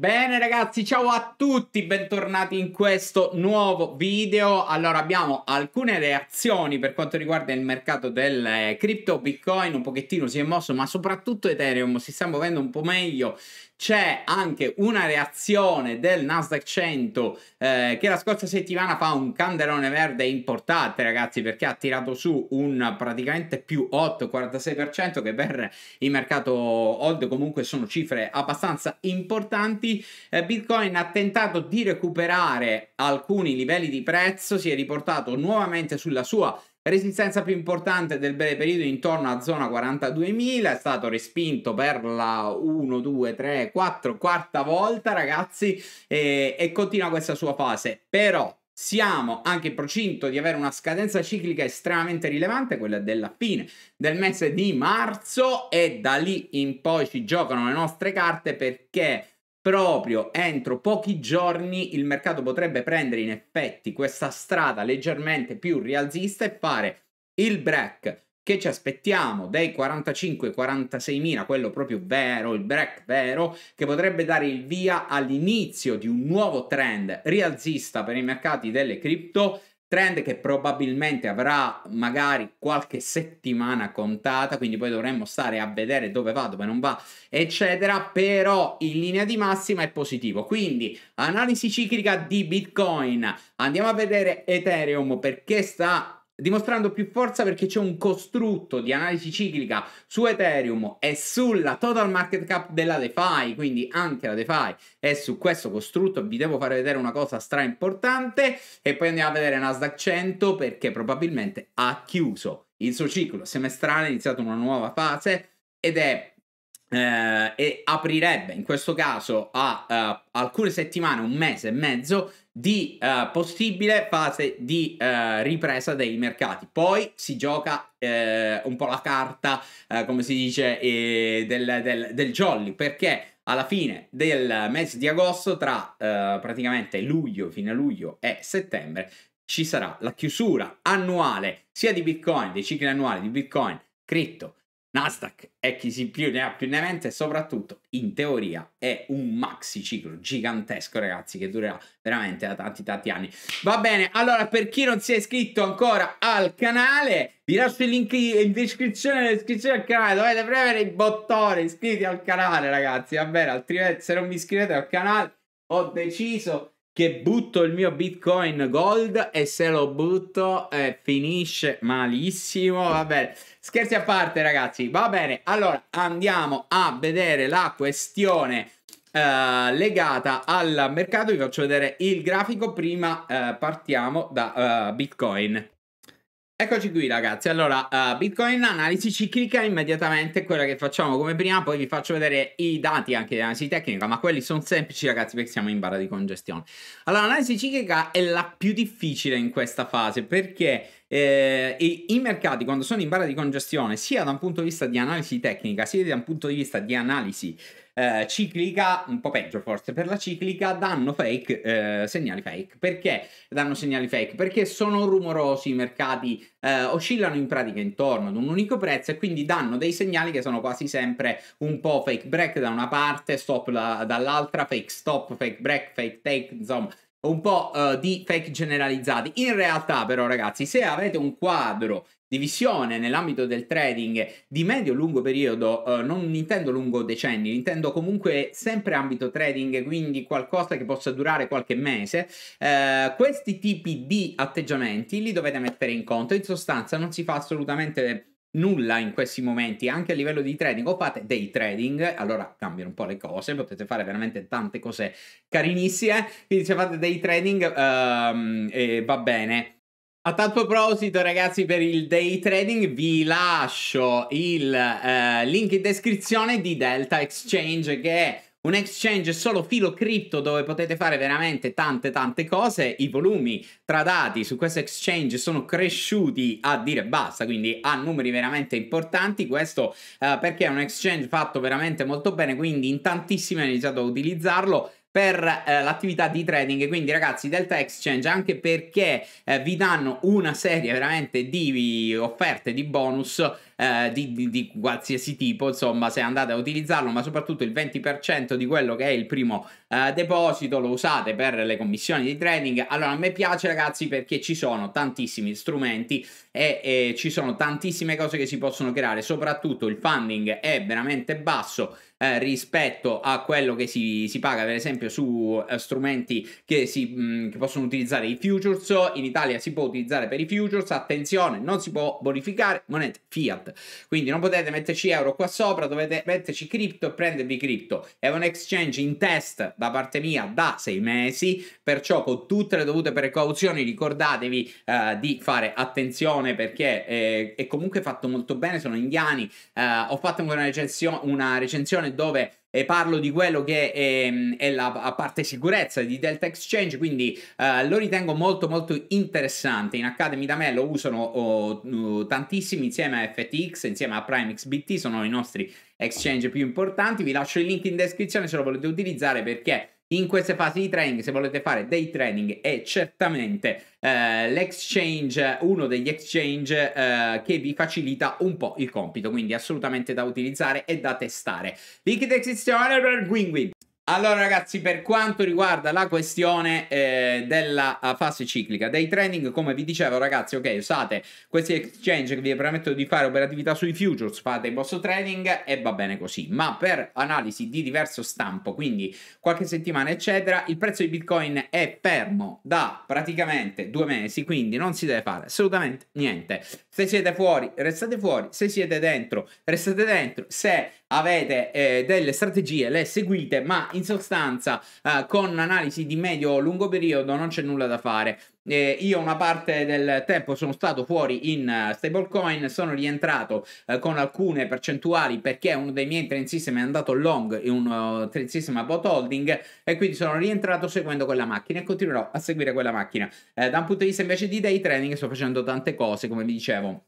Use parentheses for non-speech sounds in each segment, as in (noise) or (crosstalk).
Bene ragazzi, ciao a tutti, bentornati in questo nuovo video. Allora abbiamo alcune reazioni per quanto riguarda il mercato del eh, cripto, bitcoin, un pochettino si è mosso, ma soprattutto Ethereum si sta muovendo un po' meglio c'è anche una reazione del Nasdaq 100 eh, che la scorsa settimana fa un candelone verde importante ragazzi perché ha tirato su un praticamente più 8,46% che per il mercato old comunque sono cifre abbastanza importanti eh, Bitcoin ha tentato di recuperare alcuni livelli di prezzo si è riportato nuovamente sulla sua Resistenza più importante del breve periodo intorno a zona 42.000, è stato respinto per la 1, 2, 3, 4, quarta volta ragazzi e, e continua questa sua fase. Però siamo anche in procinto di avere una scadenza ciclica estremamente rilevante, quella della fine del mese di marzo e da lì in poi ci giocano le nostre carte perché proprio entro pochi giorni il mercato potrebbe prendere in effetti questa strada leggermente più rialzista e fare il break che ci aspettiamo dei 45-46 mila, quello proprio vero, il break vero, che potrebbe dare il via all'inizio di un nuovo trend rialzista per i mercati delle cripto Trend che probabilmente avrà magari qualche settimana contata, quindi poi dovremmo stare a vedere dove va, dove non va, eccetera, però in linea di massima è positivo. Quindi analisi ciclica di Bitcoin, andiamo a vedere Ethereum perché sta dimostrando più forza perché c'è un costrutto di analisi ciclica su Ethereum e sulla total market cap della DeFi, quindi anche la DeFi è su questo costrutto, vi devo fare vedere una cosa stra importante e poi andiamo a vedere Nasdaq 100 perché probabilmente ha chiuso il suo ciclo semestrale, è iniziata una nuova fase ed è eh, e aprirebbe in questo caso a eh, alcune settimane, un mese e mezzo di uh, possibile fase di uh, ripresa dei mercati. Poi si gioca eh, un po' la carta, eh, come si dice, eh, del, del, del jolly, perché alla fine del mese di agosto, tra eh, praticamente luglio, fine luglio e settembre, ci sarà la chiusura annuale sia di Bitcoin, dei cicli annuali di Bitcoin, cripto, Nasdaq è chi si più ne ha più ne mente e soprattutto in teoria è un maxi ciclo gigantesco ragazzi che durerà veramente da tanti tanti anni va bene allora per chi non si è iscritto ancora al canale vi lascio il link in descrizione nella descrizione al canale dovete premere il bottone iscriviti al canale ragazzi va bene altrimenti se non vi iscrivete al canale ho deciso che butto il mio Bitcoin Gold e se lo butto eh, finisce malissimo. Vabbè, scherzi a parte ragazzi. Va bene, allora andiamo a vedere la questione eh, legata al mercato. Vi faccio vedere il grafico. Prima eh, partiamo da eh, Bitcoin. Eccoci qui ragazzi, allora uh, Bitcoin analisi ciclica immediatamente quella che facciamo come prima, poi vi faccio vedere i dati anche di analisi tecnica, ma quelli sono semplici ragazzi perché siamo in barra di congestione. Allora l'analisi ciclica è la più difficile in questa fase perché eh, i, mercati quando sono in barra di congestione sia da un punto di vista di analisi tecnica sia da un punto di vista di analisi eh, ciclica, un po' peggio forse per la ciclica, danno fake, eh, segnali fake. Perché danno segnali fake? Perché sono rumorosi i mercati, eh, oscillano in pratica intorno ad un unico prezzo e quindi danno dei segnali che sono quasi sempre un po' fake break da una parte, stop la, dall'altra, fake stop, fake break, fake take, insomma un po' uh, di fake generalizzati. In realtà, però, ragazzi, se avete un quadro di visione nell'ambito del trading di medio-lungo periodo, uh, non intendo lungo decenni, intendo comunque sempre ambito trading, quindi qualcosa che possa durare qualche mese, uh, questi tipi di atteggiamenti li dovete mettere in conto. In sostanza, non si fa assolutamente nulla in questi momenti, anche a livello di trading, o fate dei trading, allora cambiano un po' le cose, potete fare veramente tante cose carinissime, quindi se fate dei trading um, eh, va bene. A tal proposito, ragazzi, per il day trading vi lascio il eh, link in descrizione di Delta Exchange che è un exchange solo filo cripto dove potete fare veramente tante tante cose, i volumi tradati su questo exchange sono cresciuti a dire basta, quindi a numeri veramente importanti, questo eh, perché è un exchange fatto veramente molto bene, quindi in tantissimi hanno iniziato a utilizzarlo per eh, l'attività di trading quindi ragazzi Delta Exchange anche perché eh, vi danno una serie veramente di offerte di bonus eh, di, di, di, qualsiasi tipo, insomma, se andate a utilizzarlo, ma soprattutto il 20% di quello che è il primo eh, deposito lo usate per le commissioni di trading. Allora, a me piace, ragazzi, perché ci sono tantissimi strumenti e, e ci sono tantissime cose che si possono creare, soprattutto il funding è veramente basso. Eh, rispetto a quello che si, si, paga per esempio su eh, strumenti che, si, mh, mm, che possono utilizzare i futures in Italia si può utilizzare per i futures attenzione non si può bonificare monete fiat quindi non potete metterci euro qua sopra, dovete metterci cripto e prendervi cripto. È un exchange in test da parte mia da sei mesi, perciò con tutte le dovute precauzioni ricordatevi eh, di fare attenzione perché eh, è comunque fatto molto bene, sono indiani, eh, ho fatto una recensione, una recensione dove e parlo di quello che è, ehm, è la parte sicurezza di Delta Exchange, quindi eh, lo ritengo molto molto interessante. In Academy da me lo usano oh, tantissimi insieme a FTX, insieme a Prime XBT, sono i nostri exchange più importanti. Vi lascio il link in descrizione se lo volete utilizzare perché in queste fasi di trading, se volete fare day trading, è certamente eh, l'exchange, uno degli exchange eh, che vi facilita un po' il compito, quindi assolutamente da utilizzare e da testare. Link in descrizione per win-win. Allora ragazzi, per quanto riguarda la questione eh, della eh, fase ciclica, dei trading, come vi dicevo ragazzi, ok, usate questi exchange che vi permettono di fare operatività sui futures, fate il vostro trading e va bene così, ma per analisi di diverso stampo, quindi qualche settimana eccetera, il prezzo di Bitcoin è fermo da praticamente due mesi, quindi non si deve fare assolutamente niente. Se siete fuori, restate fuori, se siete dentro, restate dentro, se avete eh, delle strategie le seguite, ma in in sostanza eh, con analisi di medio-lungo periodo non c'è nulla da fare. Eh, io una parte del tempo sono stato fuori in uh, stablecoin, sono rientrato uh, con alcune percentuali perché uno dei miei trend system è andato long in un uh, trend system a bot holding e quindi sono rientrato seguendo quella macchina e continuerò a seguire quella macchina. Eh, da un punto di vista invece di day trading sto facendo tante cose come vi dicevo.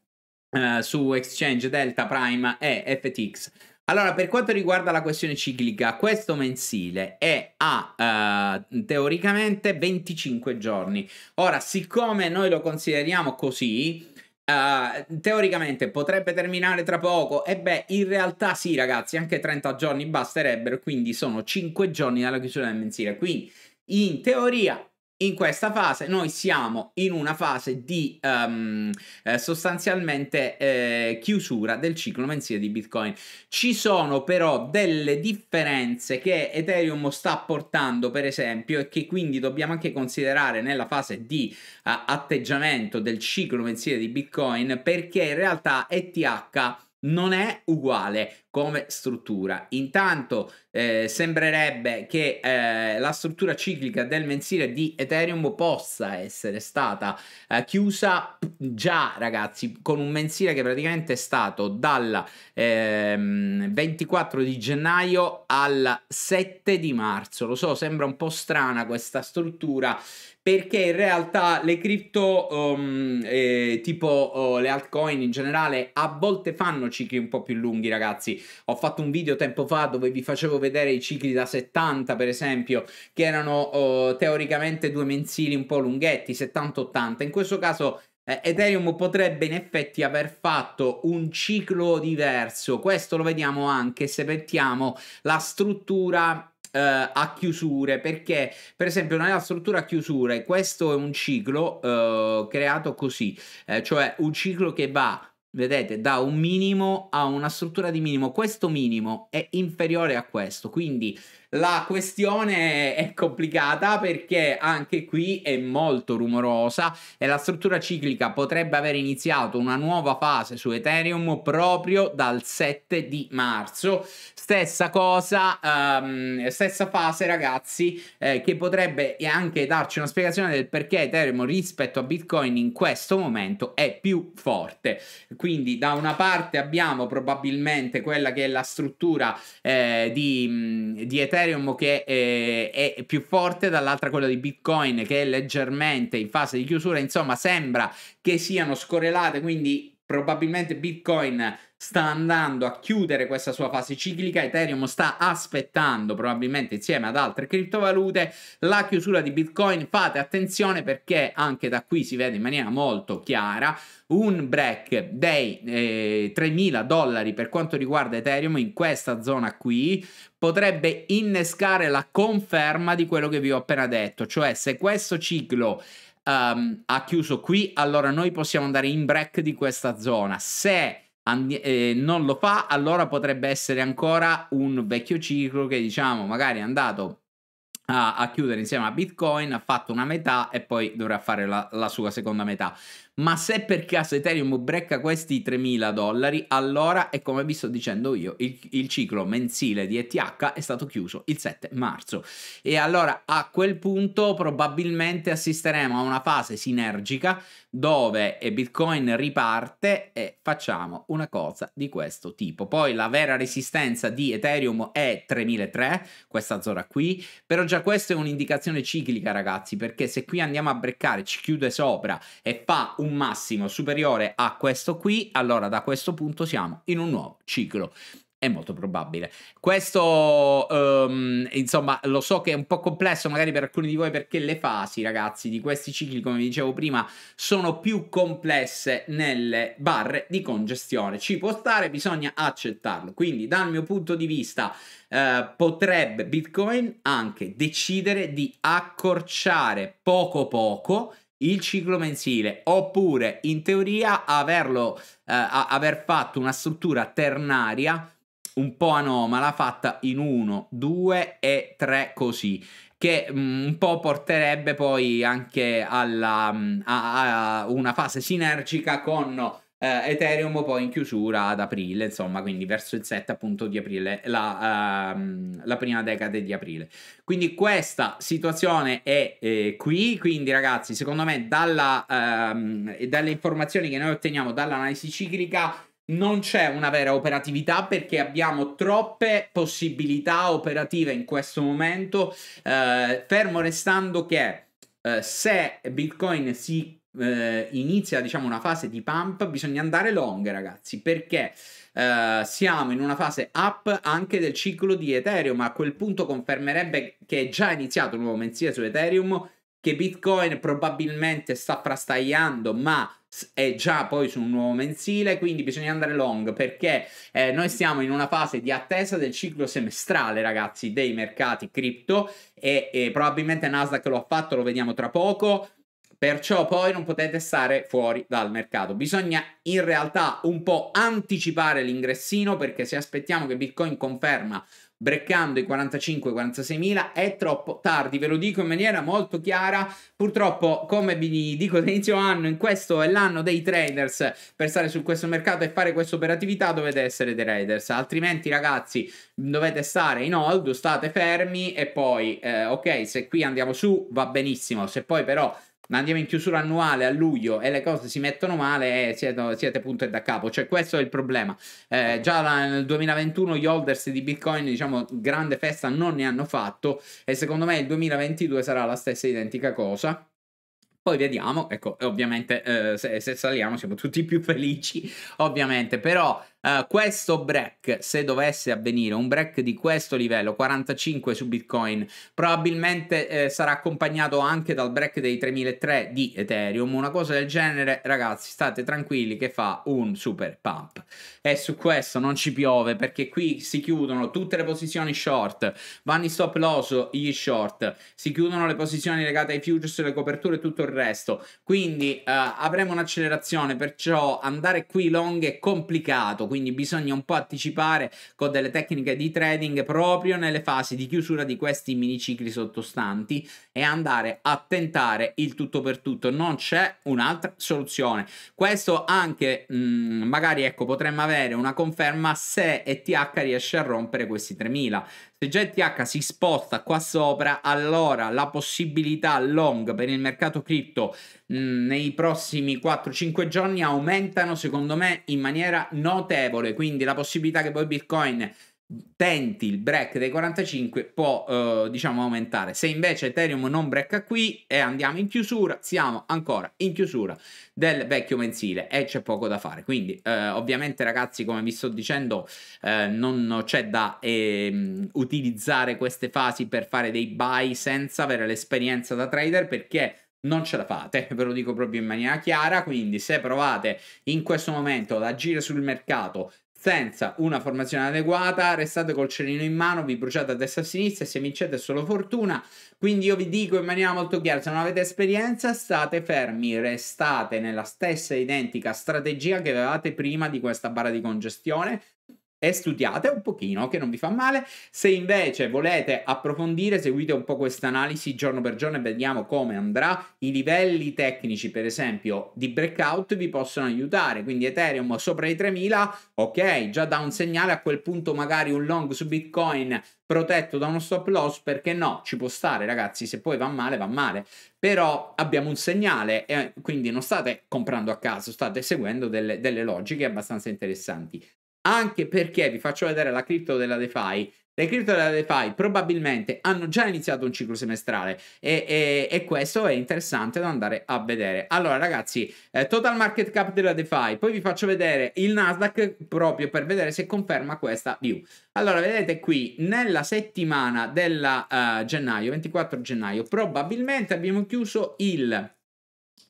su Exchange Delta Prime e FTX allora, per quanto riguarda la questione ciclica, questo mensile è a eh, teoricamente 25 giorni. Ora, siccome noi lo consideriamo così, Uh, teoricamente potrebbe terminare tra poco e beh in realtà sì ragazzi anche 30 giorni basterebbero quindi sono 5 giorni dalla chiusura del mensile quindi in teoria in questa fase noi siamo in una fase di um, sostanzialmente eh, chiusura del ciclo mensile di Bitcoin. Ci sono però delle differenze che Ethereum sta portando, per esempio, e che quindi dobbiamo anche considerare nella fase di uh, atteggiamento del ciclo mensile di Bitcoin, perché in realtà ETH non è uguale come struttura. Intanto eh, sembrerebbe che eh, la struttura ciclica del mensile di Ethereum possa essere stata eh, chiusa già, ragazzi, con un mensile che praticamente è stato dal 24 ehm, di gennaio al 7 di marzo. Lo so, sembra un po' strana questa struttura perché in realtà le cripto um, eh, tipo oh, le altcoin in generale a volte fanno cicli un po' più lunghi ragazzi ho fatto un video tempo fa dove vi facevo vedere i cicli da 70 per esempio che erano oh, teoricamente due mensili un po' lunghetti 70-80 in questo caso eh, Ethereum potrebbe in effetti aver fatto un ciclo diverso questo lo vediamo anche se mettiamo la struttura Uh, a chiusure perché per esempio nella struttura a chiusure questo è un ciclo uh, creato così eh, cioè un ciclo che va Vedete, da un minimo a una struttura di minimo. Questo minimo è inferiore a questo, quindi la questione è complicata perché anche qui è molto rumorosa e la struttura ciclica potrebbe aver iniziato una nuova fase su Ethereum proprio dal 7 di marzo. Stessa cosa, um, stessa fase ragazzi, eh, che potrebbe anche darci una spiegazione del perché Ethereum rispetto a Bitcoin in questo momento è più forte. Quindi da una parte abbiamo probabilmente quella che è la struttura eh, di, di Ethereum Ethereum che è, eh, è più forte, dall'altra quella di Bitcoin che è leggermente in fase di chiusura, insomma sembra che siano scorrelate, quindi probabilmente Bitcoin sta andando a chiudere questa sua fase ciclica, Ethereum sta aspettando probabilmente insieme ad altre criptovalute la chiusura di Bitcoin. Fate attenzione perché anche da qui si vede in maniera molto chiara un break dei eh, 3.000 dollari per quanto riguarda Ethereum in questa zona qui potrebbe innescare la conferma di quello che vi ho appena detto, cioè se questo ciclo um, ha chiuso qui, allora noi possiamo andare in break di questa zona. Se eh, non lo fa, allora potrebbe essere ancora un vecchio ciclo che diciamo magari è andato a, chiudere insieme a Bitcoin, ha fatto una metà e poi dovrà fare la, la sua seconda metà ma se per caso Ethereum brecca questi 3.000 dollari, allora è come vi sto dicendo io, il, il, ciclo mensile di ETH è stato chiuso il 7 marzo. E allora a quel punto probabilmente assisteremo a una fase sinergica dove Bitcoin riparte e facciamo una cosa di questo tipo. Poi la vera resistenza di Ethereum è 3003, questa zona qui, però già questa è un'indicazione ciclica ragazzi, perché se qui andiamo a breccare, ci chiude sopra e fa un massimo superiore a questo qui, allora da questo punto siamo in un nuovo ciclo. È molto probabile. Questo, um, insomma, lo so che è un po' complesso magari per alcuni di voi perché le fasi, ragazzi, di questi cicli, come vi dicevo prima, sono più complesse nelle barre di congestione. Ci può stare, bisogna accettarlo. Quindi, dal mio punto di vista, eh, potrebbe Bitcoin anche decidere di accorciare poco poco il ciclo mensile oppure in teoria averlo eh, aver fatto una struttura ternaria un po' anomala fatta in 1, 2 e 3 così che mm, un po' porterebbe poi anche alla, mm, a, a una fase sinergica con eh, Ethereum poi in chiusura ad aprile, insomma, quindi verso il 7 appunto di aprile, la, uh, la prima decade di aprile. Quindi questa situazione è eh, qui, quindi ragazzi, secondo me dalla, uh, dalle informazioni che noi otteniamo dall'analisi ciclica non c'è una vera operatività perché abbiamo troppe possibilità operative in questo momento, eh, fermo restando che eh, se Bitcoin si eh, inizia diciamo una fase di pump, bisogna andare long ragazzi perché eh, siamo in una fase up anche del ciclo di Ethereum, a quel punto confermerebbe che è già iniziato un nuovo mensile su Ethereum, che Bitcoin probabilmente sta frastagliando ma è già poi su un nuovo mensile, quindi bisogna andare long perché eh, noi siamo in una fase di attesa del ciclo semestrale, ragazzi, dei mercati cripto e, e probabilmente Nasdaq lo ha fatto, lo vediamo tra poco. Perciò poi non potete stare fuori dal mercato. Bisogna in realtà un po' anticipare l'ingressino perché se aspettiamo che Bitcoin conferma breccando i 45-46 mila è troppo tardi, ve lo dico in maniera molto chiara, purtroppo come vi dico all'inizio anno, in questo è l'anno dei traders per stare su questo mercato e fare questa operatività dovete essere dei traders, altrimenti ragazzi dovete stare in hold, state fermi e poi eh, ok se qui andiamo su va benissimo, se poi però andiamo in chiusura annuale a luglio e le cose si mettono male e siete, siete punto e da capo. Cioè questo è il problema. Eh, già la, nel 2021 gli holders di Bitcoin, diciamo, grande festa non ne hanno fatto e secondo me il 2022 sarà la stessa identica cosa poi vediamo, ecco, ovviamente eh, se, se, saliamo siamo tutti più felici, ovviamente, però eh, questo break, se dovesse avvenire un break di questo livello, 45 su Bitcoin, probabilmente eh, sarà accompagnato anche dal break dei 3003 di Ethereum, una cosa del genere, ragazzi, state tranquilli che fa un super pump. E su questo non ci piove perché qui si chiudono tutte le posizioni short, vanno in stop loss gli short, si chiudono le posizioni legate ai futures, le coperture e tutto il resto. Quindi uh, avremo un'accelerazione, perciò andare qui long è complicato quindi bisogna un po' anticipare con delle tecniche di trading proprio nelle fasi di chiusura di questi minicicli sottostanti e andare a tentare il tutto per tutto, non c'è un'altra soluzione. Questo anche mh, mm, magari ecco potremmo avere una conferma se ETH riesce a rompere questi 3000. Se GTH si sposta qua sopra, allora la possibilità long per il mercato cripto mm, nei prossimi 4-5 giorni aumentano secondo me in maniera notevole, quindi la possibilità che poi Bitcoin tenti il break dei 45 può eh, diciamo aumentare se invece Ethereum non break qui e andiamo in chiusura siamo ancora in chiusura del vecchio mensile e c'è poco da fare quindi eh, ovviamente ragazzi come vi sto dicendo eh, non c'è da ehm, utilizzare queste fasi per fare dei buy senza avere l'esperienza da trader perché non ce la fate, (laughs) ve lo dico proprio in maniera chiara, quindi se provate in questo momento ad agire sul mercato senza una formazione adeguata, restate col cerino in mano, vi bruciate a destra e a sinistra e se vincete è solo fortuna. Quindi io vi dico in maniera molto chiara, se non avete esperienza state fermi, restate nella stessa identica strategia che avevate prima di questa barra di congestione, e studiate un pochino che non vi fa male. Se invece volete approfondire, seguite un po' questa analisi giorno per giorno e vediamo come andrà. I livelli tecnici, per esempio, di breakout vi possono aiutare, quindi Ethereum sopra i 3000, ok, già dà un segnale, a quel punto magari un long su Bitcoin protetto da uno stop loss, perché no? Ci può stare, ragazzi, se poi va male, va male. Però abbiamo un segnale, eh, quindi non state comprando a caso, state seguendo delle, delle logiche abbastanza interessanti anche perché vi faccio vedere la cripto della DeFi. Le cripto della DeFi probabilmente hanno già iniziato un ciclo semestrale e, e, e questo è interessante da andare a vedere. Allora ragazzi, eh, total market cap della DeFi, poi vi faccio vedere il Nasdaq proprio per vedere se conferma questa view. Allora vedete qui, nella settimana del uh, eh, gennaio, 24 gennaio, probabilmente abbiamo chiuso il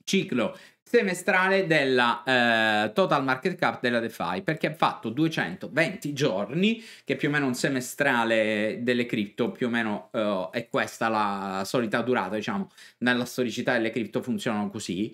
ciclo semestrale della eh, total market cap della DeFi perché ha fatto 220 giorni che più o meno un semestrale delle cripto più o meno eh, è questa la solita durata diciamo nella storicità delle cripto funzionano così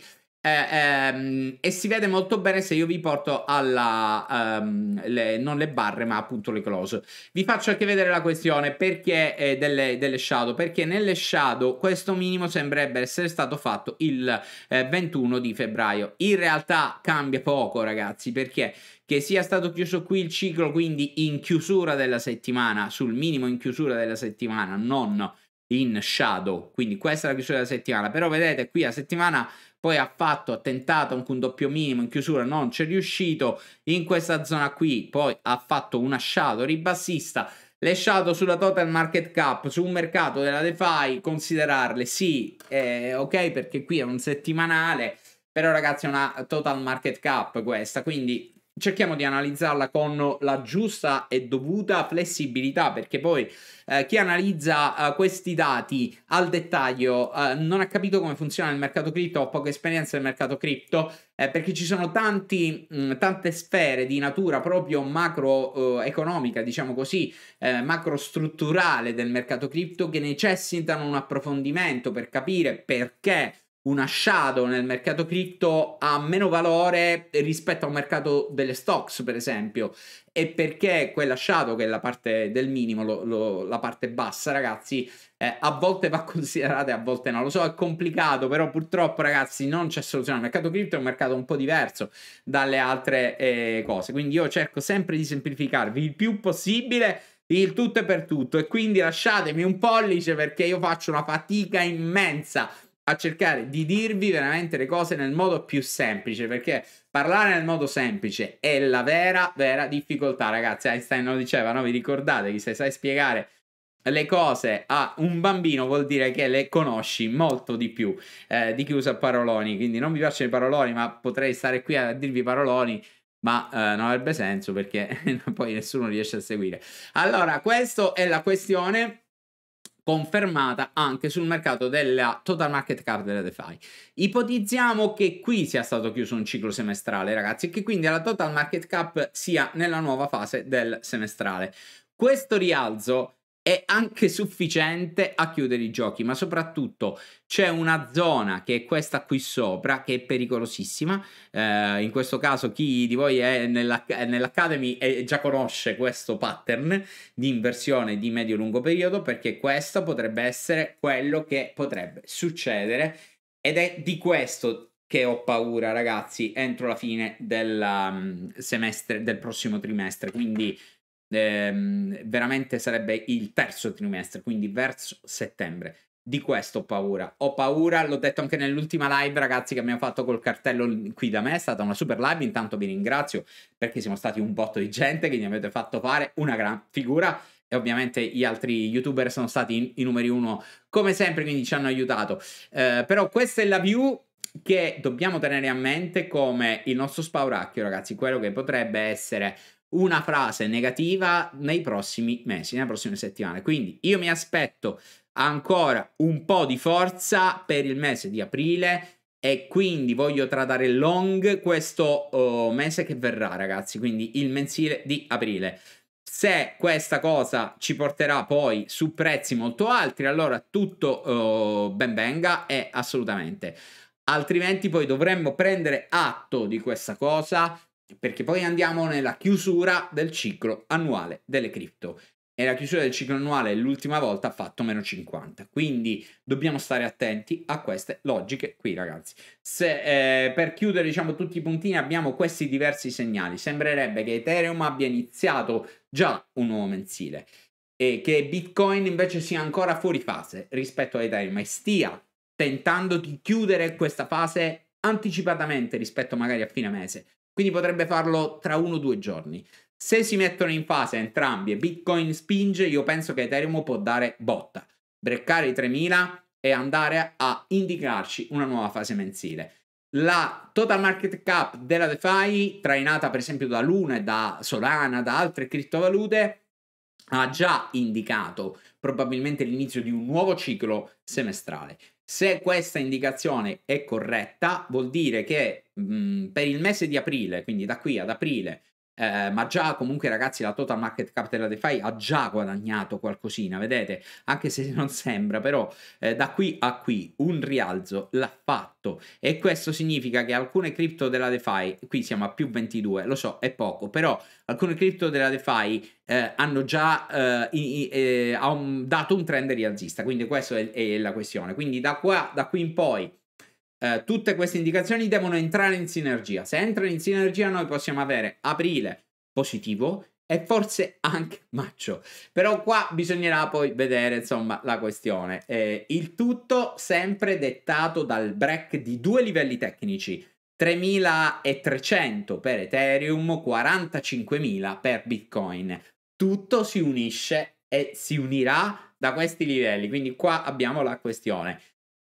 eh, ehm, e si vede molto bene se io vi porto alla, ehm, le, non le barre ma appunto le close. Vi faccio anche vedere la questione perché eh, delle, delle, shadow, perché nelle shadow questo minimo sembrerebbe essere stato fatto il eh, 21 di febbraio. In realtà cambia poco ragazzi perché che sia stato chiuso qui il ciclo quindi in chiusura della settimana, sul minimo in chiusura della settimana, non in shadow, quindi questa è la chiusura della settimana, però vedete qui a settimana poi ha fatto, ha tentato anche un doppio minimo in chiusura, non c'è riuscito, in questa zona qui poi ha fatto una shadow ribassista, le shadow sulla total market cap su un mercato della DeFi, considerarle sì, eh, ok perché qui è un settimanale, però ragazzi è una total market cap questa, quindi cerchiamo di analizzarla con la giusta e dovuta flessibilità perché poi eh, chi analizza eh, questi dati al dettaglio eh, non ha capito come funziona il mercato cripto, ho poca esperienza nel mercato cripto eh, perché ci sono tanti, mh, tante sfere di natura proprio macroeconomica, eh, diciamo così, eh, macrostrutturale del mercato cripto che necessitano un approfondimento per capire perché una shadow nel mercato cripto ha meno valore rispetto a un mercato delle stocks, per esempio. E perché quella shadow, che è la parte del minimo, lo, lo, la parte bassa, ragazzi, eh, a volte va (laughs) considerata e a volte no. Lo so, è complicato, però purtroppo, ragazzi, non c'è soluzione. Il mercato cripto è un mercato un po' diverso dalle altre eh, cose. Quindi io cerco sempre di semplificarvi il più possibile il tutto e per tutto e quindi lasciatemi un pollice perché io faccio una fatica immensa a cercare di dirvi veramente le cose nel modo più semplice, perché parlare nel modo semplice è la vera, vera difficoltà, ragazzi. Einstein lo diceva, no? Vi ricordate che se sai spiegare le cose a un bambino vuol dire che le conosci molto di più eh, di chi usa paroloni, quindi non mi piacciono i paroloni, ma potrei stare qui a dirvi paroloni ma eh, non avrebbe senso perché (laughs) poi nessuno riesce a seguire. Allora, questa è la questione confermata anche sul mercato della total market card della DeFi. Ipotizziamo che qui sia stato chiuso un ciclo semestrale, ragazzi, e che quindi la total market cap sia nella nuova fase del semestrale. Questo rialzo è anche sufficiente a chiudere i giochi, ma soprattutto c'è una zona che è questa qui sopra che è pericolosissima. Eh, in questo caso, chi di voi è nell'Academy e già conosce questo pattern di inversione di medio-lungo periodo, perché questo potrebbe essere quello che potrebbe succedere. Ed è di questo che ho paura, ragazzi, entro la fine del mm, semestre del prossimo trimestre. Quindi ehm, veramente sarebbe il terzo trimestre, quindi verso settembre. Di questo ho paura. Ho paura, l'ho detto anche nell'ultima live, ragazzi, che abbiamo fatto col cartello qui da me. È stata una super live. Intanto vi ringrazio perché siamo stati un botto di gente che mi avete fatto fare una gran figura. E ovviamente gli altri youtuber sono stati i numeri uno come sempre, quindi ci hanno aiutato. Eh, però questa è la view che dobbiamo tenere a mente come il nostro spauracchio, ragazzi, quello che potrebbe essere una frase negativa nei prossimi mesi, nelle prossime settimane. Quindi io mi aspetto ancora un po' di forza per il mese di aprile e quindi voglio tradare long questo oh, mese che verrà, ragazzi, quindi il mensile di aprile. Se questa cosa ci porterà poi su prezzi molto alti, allora tutto oh, ben venga e assolutamente. Altrimenti poi dovremmo prendere atto di questa cosa perché poi andiamo nella chiusura del ciclo annuale delle cripto e la chiusura del ciclo annuale l'ultima volta ha fatto meno 50 quindi dobbiamo stare attenti a queste logiche qui ragazzi se, eh, per chiudere diciamo tutti i puntini abbiamo questi diversi segnali sembrerebbe che Ethereum abbia iniziato già un nuovo mensile e che Bitcoin invece sia ancora fuori fase rispetto a Ethereum e stia tentando di chiudere questa fase anticipatamente rispetto magari a fine mese quindi potrebbe farlo tra uno o due giorni. Se si mettono in fase entrambi e Bitcoin spinge, io penso che Ethereum può dare botta, breccare i 3000 e andare a indicarci una nuova fase mensile. La total market cap della DeFi, trainata per esempio da Luna, e da Solana, da altre criptovalute, ha già indicato probabilmente l'inizio di un nuovo ciclo semestrale. Se questa indicazione è corretta, vuol dire che mh, mhmm, per il mese di aprile, quindi da qui ad aprile eh, ma già comunque ragazzi la total market cap della DeFi ha già guadagnato qualcosina, vedete, anche se non sembra, però eh, da qui a qui un rialzo l'ha fatto e questo significa che alcune cripto della DeFi, qui siamo a più 22, lo so è poco, però alcune cripto della DeFi eh, hanno già eh, i, i, eh, un, dato un trend rialzista, quindi questa è, è, la questione, quindi da qua, da qui in poi eh, tutte queste indicazioni devono entrare in sinergia. Se entrano in sinergia noi possiamo avere aprile positivo e forse anche (laughs) maggio. Però qua bisognerà poi vedere, insomma, la questione. Eh, il tutto sempre dettato dal break di due livelli tecnici. 3.300 per Ethereum, 45.000 per Bitcoin. Tutto si unisce e si unirà da questi livelli. Quindi qua abbiamo la questione.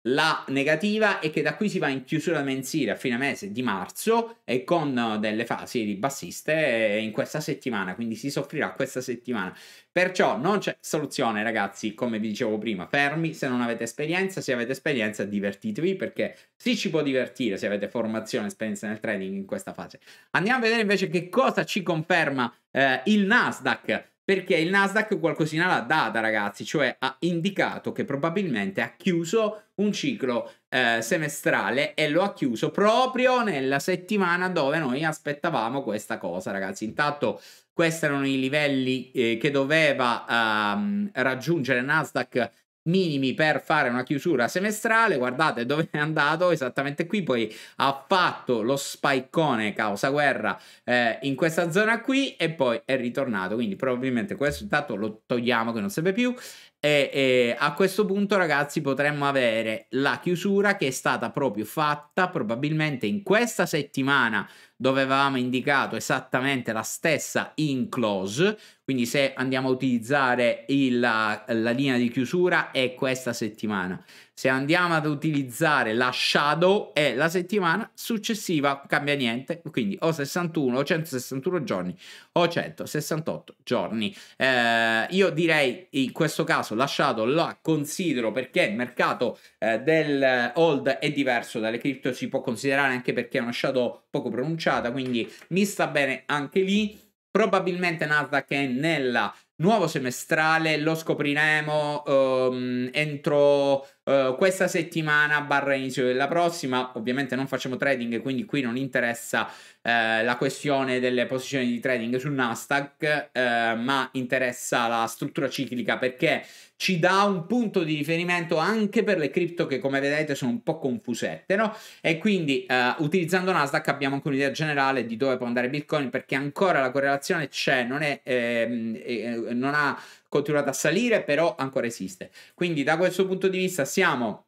La negativa è che da qui si va in chiusura mensile a fine mese di marzo e con eh, delle fasi ribassiste eh, in questa settimana, quindi si soffrirà questa settimana. Perciò non c'è soluzione, ragazzi, come vi dicevo prima, fermi se non avete esperienza, se avete esperienza divertitevi perché si ci può divertire se avete formazione, e esperienza nel trading in questa fase. Andiamo a vedere invece che cosa ci conferma eh, il Nasdaq perché il Nasdaq qualcosina l'ha data, ragazzi, cioè ha indicato che probabilmente ha chiuso un ciclo eh, semestrale e lo ha chiuso proprio nella settimana dove noi aspettavamo questa cosa, ragazzi. Intanto questi erano i livelli eh, che doveva ehm, raggiungere Nasdaq minimi per fare una chiusura semestrale, guardate dove è andato, esattamente qui, poi ha fatto lo spiccone causa guerra eh, in questa zona qui e poi è ritornato, quindi probabilmente questo intanto lo togliamo che non serve più e, e, a questo punto ragazzi potremmo avere la chiusura che è stata proprio fatta probabilmente in questa settimana dove avevamo indicato esattamente la stessa in close quindi se andiamo a utilizzare il, la, la linea di chiusura è questa settimana. Se andiamo ad utilizzare la shadow è la settimana successiva, cambia niente. Quindi o 61 o 161 giorni o 168 giorni. Eh, io direi in questo caso la shadow la considero perché il mercato eh, del hold è diverso dalle cripto, si può considerare anche perché è una shadow poco pronunciata, quindi mi sta bene anche lì probabilmente Nasdaq è nella nuovo semestrale, lo scopriremo um, entro uh, questa settimana barra inizio della prossima, ovviamente non facciamo trading quindi qui non interessa eh, la questione delle posizioni di trading su Nasdaq eh, ma interessa la struttura ciclica perché ci dà un punto di riferimento anche per le cripto che come vedete sono un po' confusette, no? E quindi eh, utilizzando Nasdaq abbiamo anche un'idea generale di dove può andare Bitcoin perché ancora la correlazione c'è, non, è, eh, non ha continuato a salire, però ancora esiste. Quindi da questo punto di vista siamo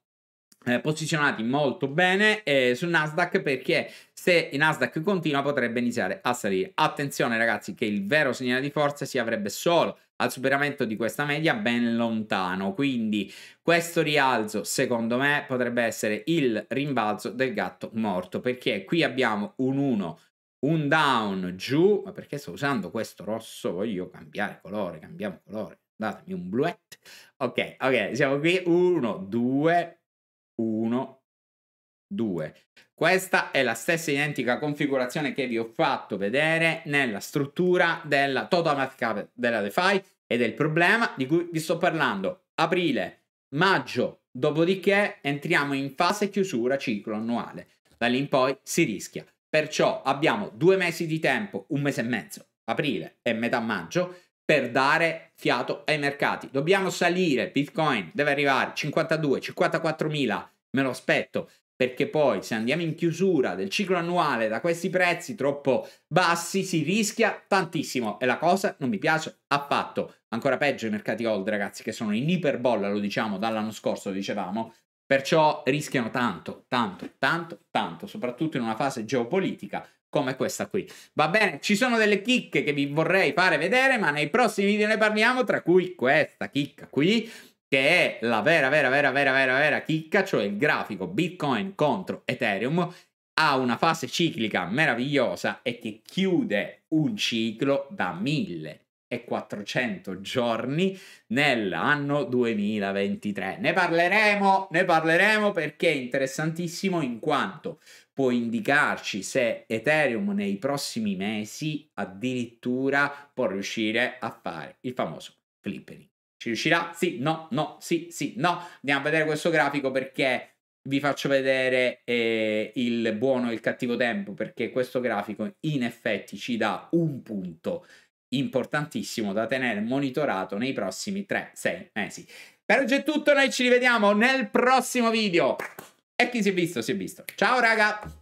eh, posizionati molto bene eh, su Nasdaq perché se il Nasdaq continua potrebbe iniziare a salire. Attenzione ragazzi che il vero segnale di forza si avrebbe solo al superamento di questa media ben lontano. Quindi questo rialzo, secondo me, potrebbe essere il rimbalzo del gatto morto, perché qui abbiamo un 1, un down giù, ma perché sto usando questo rosso? Voglio cambiare colore, cambiamo colore. Datemi un bluette. Ok, ok, siamo qui. 1, 2, 1, 2. Questa è la stessa identica configurazione che vi ho fatto vedere nella struttura della total market della DeFi ed è il problema di cui vi sto parlando. Aprile, maggio, dopodiché entriamo in fase chiusura ciclo annuale. Da lì in poi si rischia. Perciò abbiamo due mesi di tempo, un mese e mezzo, aprile e metà maggio, per dare fiato ai mercati. Dobbiamo salire, Bitcoin deve arrivare 52, 54 mila, me lo aspetto perché poi se andiamo in chiusura del ciclo annuale da questi prezzi troppo bassi si rischia tantissimo e la cosa non mi piace affatto. Ancora peggio i mercati old ragazzi che sono in iperbolla, lo diciamo dall'anno scorso, dicevamo, perciò rischiano tanto, tanto, tanto, tanto, soprattutto in una fase geopolitica come questa qui. Va bene, ci sono delle chicche che vi vorrei fare vedere, ma nei prossimi video ne parliamo, tra cui questa chicca qui che è la vera, vera, vera, vera, vera, vera chicca, cioè il grafico Bitcoin contro Ethereum, ha una fase ciclica meravigliosa e che chiude un ciclo da 1400 giorni nell'anno 2023. Ne parleremo, ne parleremo perché è interessantissimo in quanto può indicarci se Ethereum nei prossimi mesi addirittura può riuscire a fare il famoso flipping. Ci riuscirà? Sì, no, no, sì, sì, no. Andiamo a vedere questo grafico perché vi faccio vedere eh, il buono e il cattivo tempo, perché questo grafico in effetti ci dà un punto importantissimo da tenere monitorato nei prossimi 3-6 mesi. Per oggi è tutto, noi ci rivediamo nel prossimo video. E chi si è visto, si è visto. Ciao raga!